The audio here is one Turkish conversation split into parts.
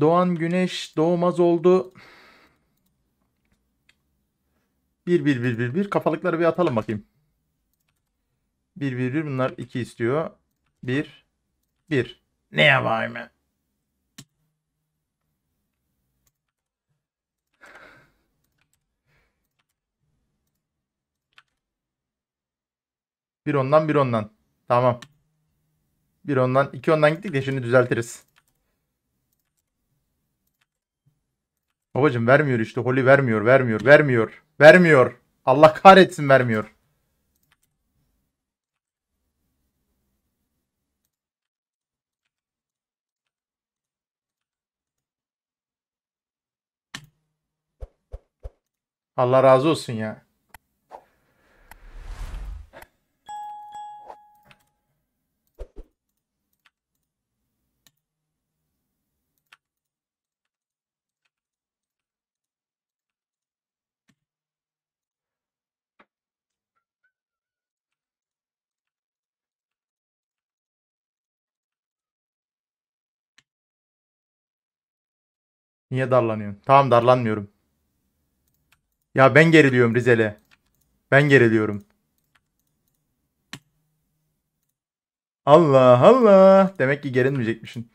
Doğan Güneş doğmaz oldu. Bir bir bir bir bir. kafalıkları bir atalım bakayım. Bir bir bir. bunlar iki istiyor. Bir bir. Ne yapayım ben? Bir ondan bir ondan. Tamam. Bir ondan iki ondan gittik de şimdi düzeltiriz. Babacım vermiyor işte. Holy vermiyor, vermiyor, vermiyor, vermiyor. Allah kahretsin vermiyor. Allah razı olsun ya. Niye darlanıyorsun? Tamam darlanmıyorum. Ya ben geriliyorum Rizel'e. Ben geriliyorum. Allah Allah. Demek ki gerilmeyecekmişsin.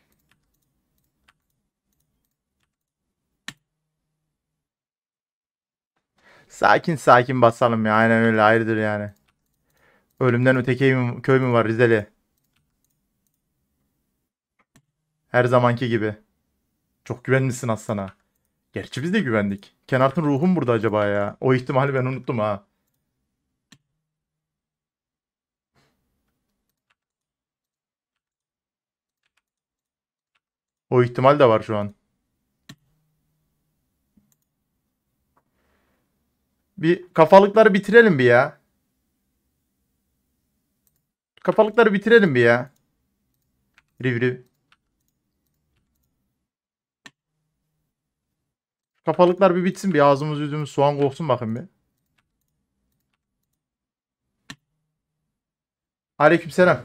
Sakin sakin basalım ya. Aynen öyle ayrıdır yani. Ölümden öteki köy mü var Rizeli? Her zamanki gibi. Çok güvenmişsin Aslan'a. Gerçi biz de güvendik. Kenart'ın ruhu mu burada acaba ya? O ihtimali ben unuttum ha. O ihtimal de var şu an. Bir kafalıkları bitirelim bir ya. Kafalıkları bitirelim bir ya. Riv riv. Kapalıklar bir bitsin bir ağzımız yüzümüz soğan koksun bakın bir. Aleyküm selam.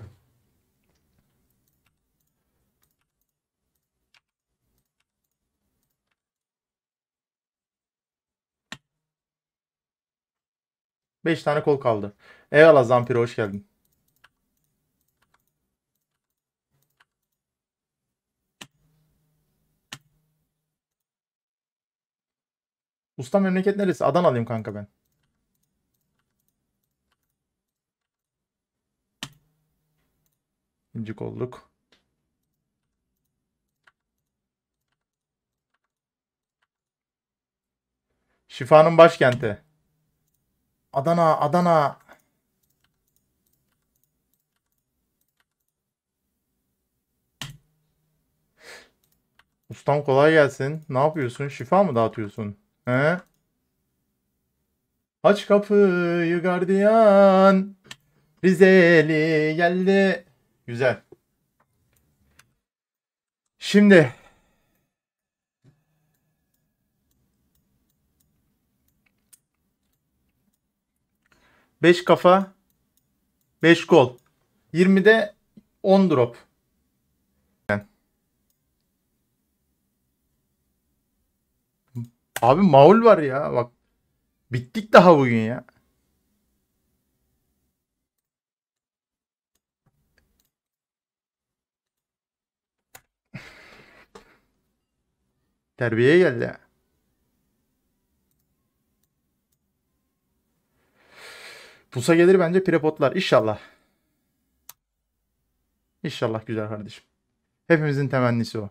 Beş tane kol kaldı. Eyvallah Zampiro hoş geldin. Usta memleket neresi? Adana Adanalıyım kanka ben. İncik olduk. Şifanın başkenti. Adana, Adana. Ustam kolay gelsin. Ne yapıyorsun? Şifa mı dağıtıyorsun? He? Aç kapıyı gardiyan. Rizeli geldi. Güzel. Şimdi Beş kafa beş gol. 20'de 10 drop. Abi maul var ya bak. Bittik daha bugün ya. Terbiye geldi ya. Pusa gelir bence prepotlar. İnşallah. İnşallah güzel kardeşim. Hepimizin temennisi o.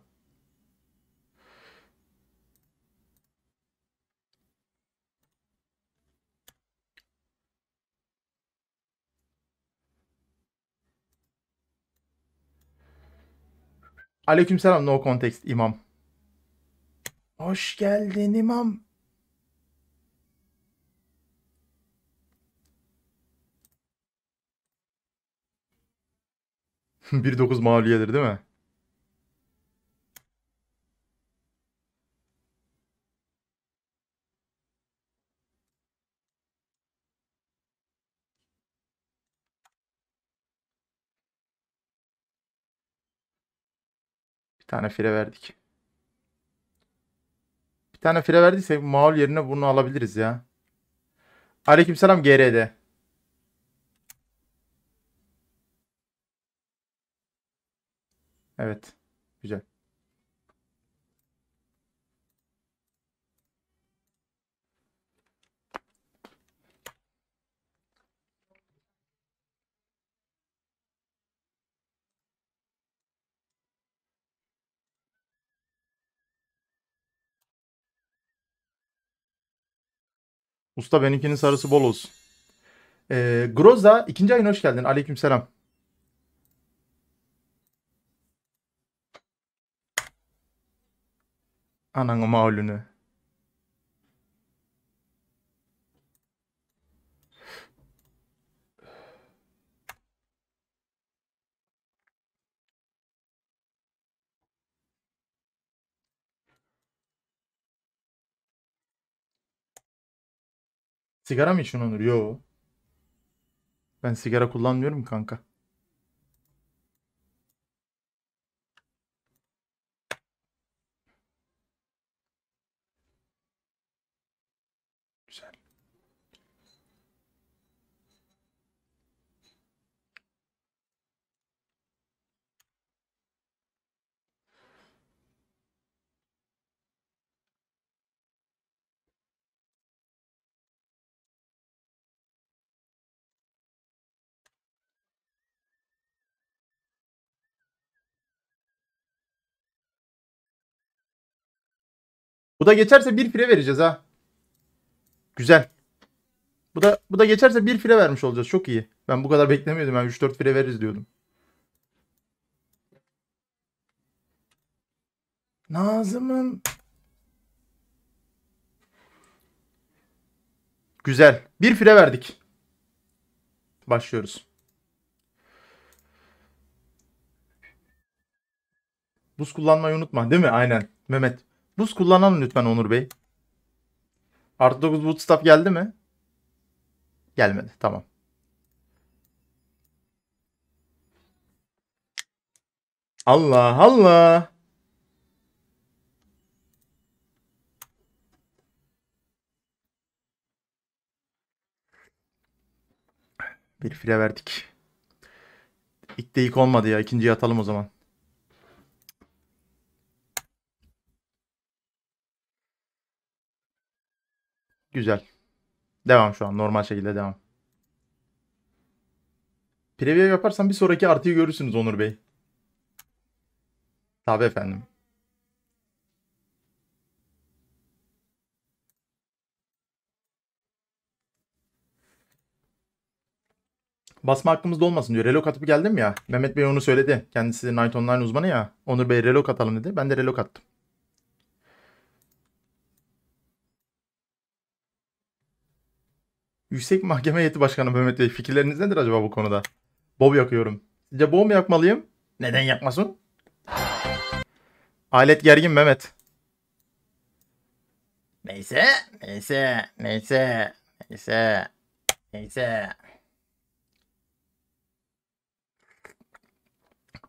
Aleykümselam no context imam. Hoş geldin imam. Bir dokuz mağlubiyedir değil mi? tane fire verdik. Bir tane fire verdiysek Maul yerine bunu alabiliriz ya. Aleykümselam GRD. Evet. Güzel. Usta benimkinin sarısı bol olsun. Ee, Groza ikinci ayın hoş geldin. Aleyküm selam. Ananı maulünü. Sigara mı içiyorsun Onur? Yo. Ben sigara kullanmıyorum kanka. Bu da geçerse bir file vereceğiz ha. Güzel. Bu da bu da geçerse bir file vermiş olacağız. Çok iyi. Ben bu kadar beklemiyordum. Ben 3-4 file veririz diyordum. Nazım'ın Güzel. Bir file verdik. Başlıyoruz. Buz kullanmayı unutma değil mi? Aynen. Mehmet Buz kullanalım lütfen Onur Bey. Artı 9 bootstrap geldi mi? Gelmedi. Tamam. Allah Allah. Bir fire verdik. İlk de ilk olmadı ya. İkinciyi atalım o zaman. Güzel. Devam şu an. Normal şekilde devam. Preview yaparsan bir sonraki artıyı görürsünüz Onur Bey. Tabi efendim. basma hakkımızda olmasın diyor. Relok atıp geldim ya. Mehmet Bey onu söyledi. Kendisi Night Online uzmanı ya. Onur Bey relok atalım dedi. Ben de relok attım. Yüksek Mahkeme Heyeti Başkanı Mehmet Bey fikirleriniz nedir acaba bu konuda? Bob yakıyorum. Sizce bob mu yakmalıyım? Neden yakmasın? Alet gergin Mehmet. Neyse, neyse, neyse, neyse, neyse.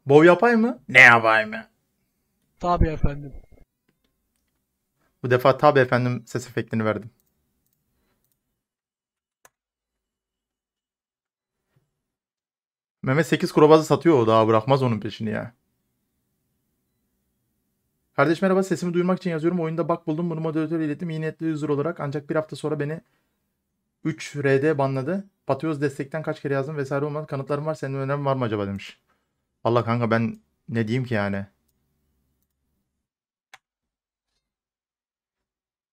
Bob yapay mı? Ne yapay mı? Tabii efendim. Bu defa tabi efendim ses efektini verdim. Mehmet 8 kurabazı satıyor o daha bırakmaz onun peşini ya. Kardeş merhaba sesimi duymak için yazıyorum. Oyunda bak buldum bunu moderatöre ilettim. İyi niyetli user olarak ancak bir hafta sonra beni 3 RD banladı. Patyos destekten kaç kere yazdım vesaire olmadı. Kanıtlarım var. Senin önerin var mı acaba demiş. Allah kanka ben ne diyeyim ki yani.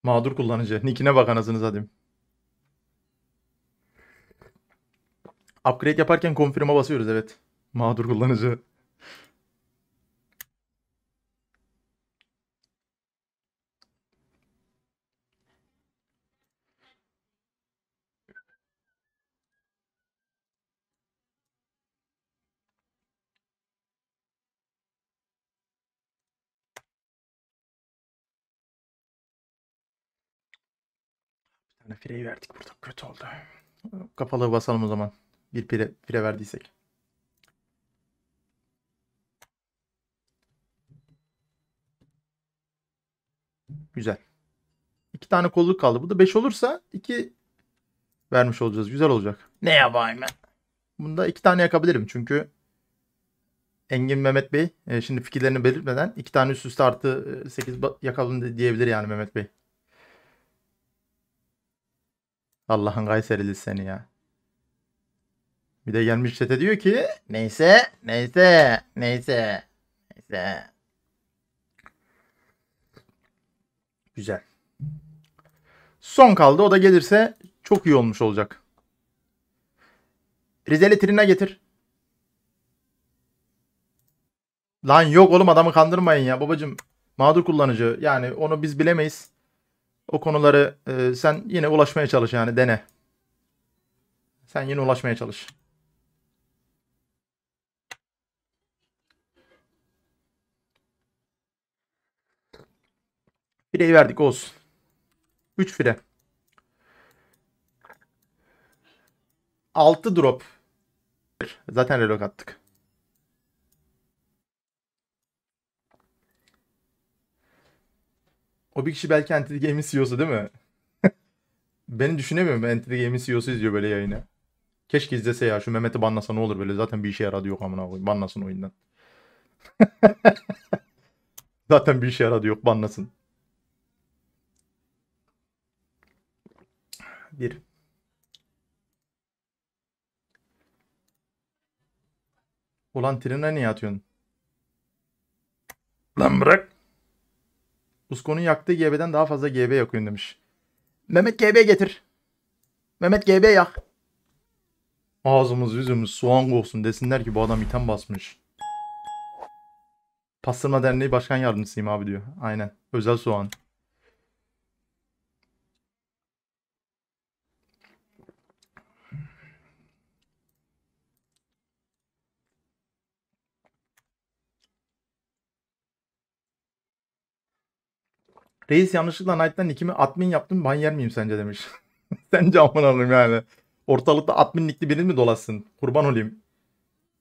Mağdur kullanıcı. Nikine bak anasını satayım. Upgrade yaparken confirm'a basıyoruz evet. Mağdur kullanıcı. Bir tane freyi verdik burada. Kötü oldu. Kapalı basalım o zaman. Bir pire, pire verdiysek. Güzel. İki tane kolluk kaldı. Bu da beş olursa iki vermiş olacağız. Güzel olacak. Ne yapayım ben? Bunda iki tane yakabilirim. Çünkü Engin Mehmet Bey e, şimdi fikirlerini belirtmeden iki tane üst üste artı 8 e, yakalım diyebilir yani Mehmet Bey. Allah'ın gayseri seni ya. Bir de gelmiş chat'e diyor ki neyse neyse neyse neyse. Güzel. Son kaldı. O da gelirse çok iyi olmuş olacak. Rizeli Trina getir. Lan yok oğlum adamı kandırmayın ya babacım. Mağdur kullanıcı. Yani onu biz bilemeyiz. O konuları e, sen yine ulaşmaya çalış yani dene. Sen yine ulaşmaya çalış. Fileyi verdik olsun. 3 file. 6 drop. Zaten relok attık. O bir kişi belki Entity Game'in CEO'su değil mi? Beni düşünemiyorum. Entity Game'in CEO'su izliyor böyle yayını. Keşke izlese ya. Şu Mehmet'i banlasa ne olur böyle. Zaten bir işe yaradı yok amına koyayım. Banlasın oyundan. Zaten bir işe yaradı yok. Banlasın. Bir. Ulan trene niye atıyorsun? Lan bırak. Usko'nun yaktığı GB'den daha fazla GB yakıyorsun demiş. Mehmet GB getir. Mehmet GB yak. Ağzımız yüzümüz soğan koksun desinler ki bu adam item basmış. Pastırma Derneği Başkan Yardımcısıyım abi diyor. Aynen. Özel soğan. Reis yanlışlıkla Knight'tan nikimi admin yaptım ban yer miyim sence demiş. sence aman alırım yani. Ortalıkta admin nikli birini mi dolasın? Kurban olayım.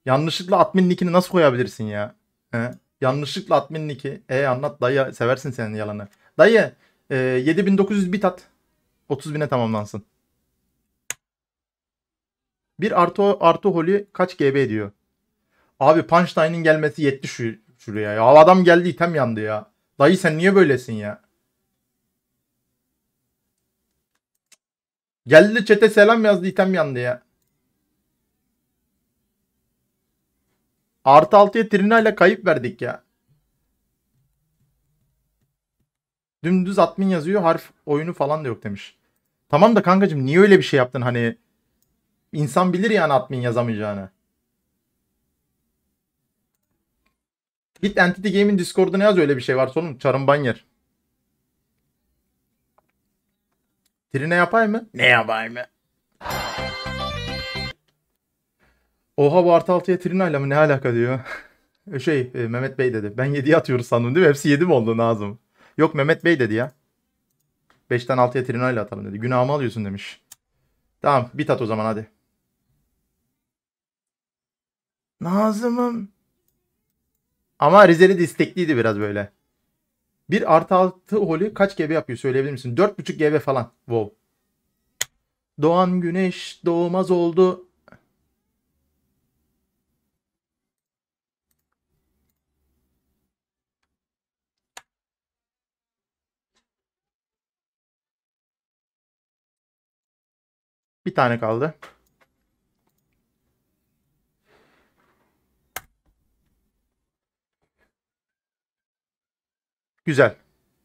Yanlışlıkla admin nikini nasıl koyabilirsin ya? He? Yanlışlıkla admin nicki. E anlat dayı seversin senin yalanı. Dayı e, 7900 bit at. 30 bine tamamlansın. Bir artı, artı holi kaç GB ediyor? Abi punchline'in gelmesi yetti şu şuraya ya. Adam geldi item yandı ya. Dayı sen niye böylesin ya? Geldi çete selam yazdı item yandı ya. Artı altıya Trina ile kayıp verdik ya. Dümdüz admin yazıyor harf oyunu falan da yok demiş. Tamam da kankacım niye öyle bir şey yaptın hani insan bilir yani admin yazamayacağını. Git Entity Game'in Discord'una yaz öyle bir şey var sonum Çarın Banyer. Trine yapay mı? Ne yapay mı? Oha bu artı altıya Trina'yla mı ne alaka diyor. E, şey e, Mehmet Bey dedi. Ben 7'ye atıyoruz sandım değil mi? Hepsi 7 mi oldu Nazım? Yok Mehmet Bey dedi ya. 5'ten 6'ya Trina'yla atalım dedi. Günahımı alıyorsun demiş. Tamam bir at o zaman hadi. Nazım'ım. Ama Rizeli destekliydi biraz böyle. Bir artı 6 holy kaç GB yapıyor söyleyebilir misin? 4.5 GB falan. Wow. Doğan güneş doğmaz oldu. Bir tane kaldı. Güzel.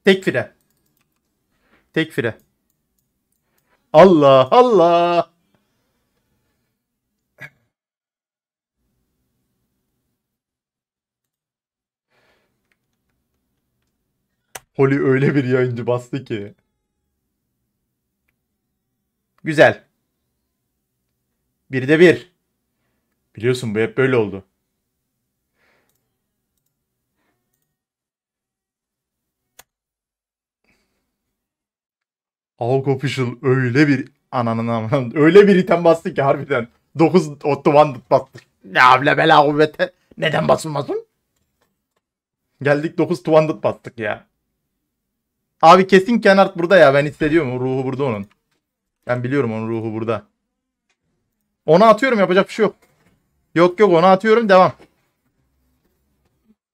Tek fire. Tek fire. Allah Allah. Holly öyle bir yayıncı bastı ki. Güzel. Bir de bir. Biliyorsun bu hep böyle oldu. Hulk Official öyle bir ananın aman öyle bir item bastı ki harbiden. 9 Otto One bastı. Ne avle bela kuvvete. Neden basılmasın? Geldik 9 Tuandit bastık ya. Abi kesin Kenart burada ya. Ben hissediyorum. ruhu burada onun. Ben biliyorum onun ruhu burada. onu atıyorum. Yapacak bir şey yok. Yok yok onu atıyorum. Devam.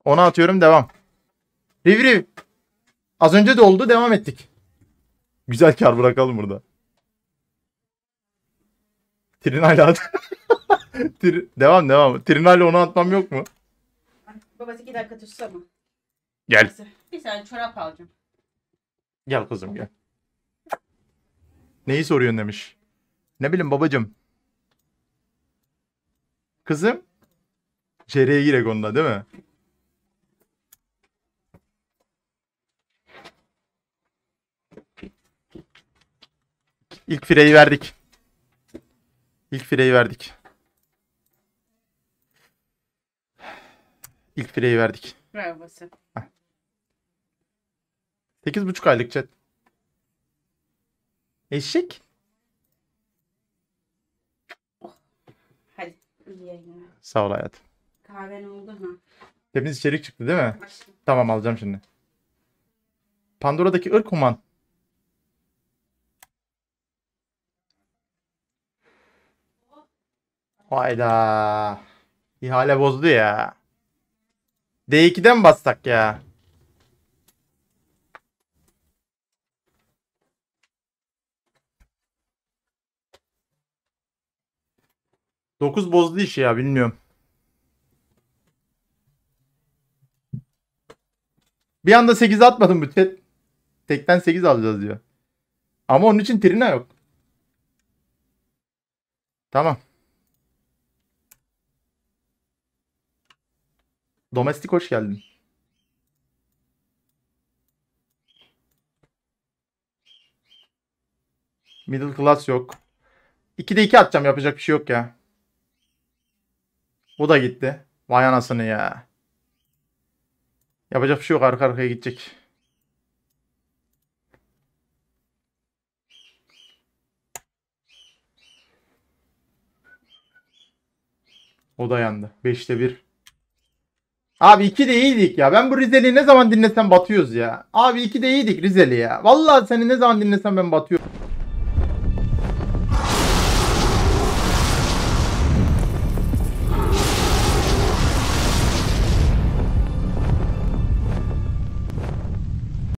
onu atıyorum. Devam. Riv riv. Az önce de oldu. Devam ettik. Güzel kar bırakalım burada. Trinayla at. Tri devam devam. Trinayla onu atmam yok mu? Babası iki dakika tutsa mı? Gel. Neyse, Bir saniye çorap alacağım. Gel kızım gel. Neyi soruyorsun demiş. Ne bileyim babacım. Kızım. Çereye girek onunla değil mi? İlk fireyi verdik. İlk fireyi verdik. İlk fireyi verdik. Bravo sen. 8,5 aylık chat. Eşek. Hadi Sağ ol hayatım. Kahven oldu mu? Temiz içerik çıktı değil mi? Başla. Tamam alacağım şimdi. Pandora'daki ırk human. Hayda. İhale bozdu ya. D2'den bassak ya. Dokuz bozdu işi ya bilmiyorum. Bir anda sekiz atmadım bu Tek, tekten sekiz alacağız diyor. Ama onun için Trina yok. Tamam. Domestik hoş geldin. Middle class yok. 2'de 2 atacağım yapacak bir şey yok ya. Bu da gitti. Vay anasını ya. Yapacak bir şey yok arka arkaya gidecek. O da yandı. 5'te 1. Abi 2 de iyiydik ya. Ben bu Rizeli'yi ne zaman dinlesem batıyoruz ya. Abi 2 de iyiydik Rizeli ya. Vallahi seni ne zaman dinlesem ben batıyorum.